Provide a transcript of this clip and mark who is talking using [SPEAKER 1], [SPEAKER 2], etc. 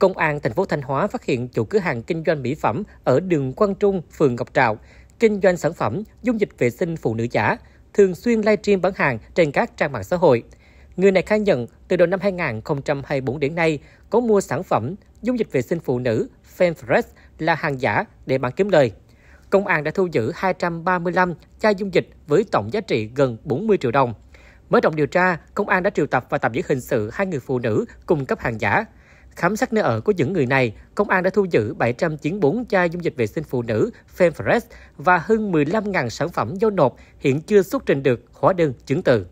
[SPEAKER 1] Công an thành phố Thanh Hóa phát hiện chủ cửa hàng kinh doanh mỹ phẩm ở đường Quang Trung, phường Ngọc Trạo, kinh doanh sản phẩm dung dịch vệ sinh phụ nữ giả, thường xuyên livestream bán hàng trên các trang mạng xã hội. Người này khai nhận từ đầu năm 2024 đến nay có mua sản phẩm dung dịch vệ sinh phụ nữ Femfresh là hàng giả để bán kiếm lời. Công an đã thu giữ 235 chai dung dịch với tổng giá trị gần 40 triệu đồng. Mở rộng điều tra, công an đã triệu tập và tạm giữ hình sự hai người phụ nữ cung cấp hàng giả. Khám xét nơi ở của những người này, công an đã thu giữ 794 chai dung dịch vệ sinh phụ nữ Femfresh và hơn 15.000 sản phẩm giao nộp hiện chưa xuất trình được hóa đơn chứng từ.